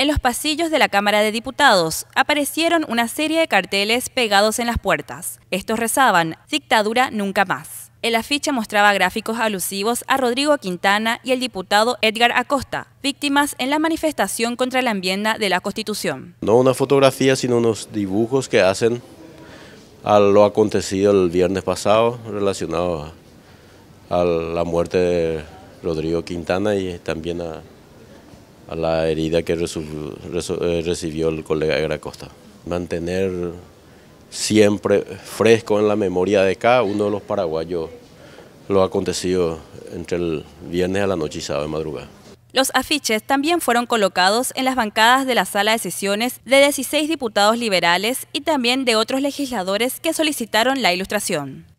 En los pasillos de la Cámara de Diputados aparecieron una serie de carteles pegados en las puertas. Estos rezaban, dictadura nunca más. El afiche mostraba gráficos alusivos a Rodrigo Quintana y el diputado Edgar Acosta, víctimas en la manifestación contra la enmienda de la Constitución. No una fotografía, sino unos dibujos que hacen a lo acontecido el viernes pasado relacionado a, la muerte de Rodrigo Quintana y también a a la herida que eh, recibió el colega Egra Costa. Mantener siempre fresco en la memoria de cada uno de los paraguayos lo acontecido entre el viernes a la noche y sábado de madrugada. Los afiches también fueron colocados en las bancadas de la sala de sesiones de 16 diputados liberales y también de otros legisladores que solicitaron la ilustración.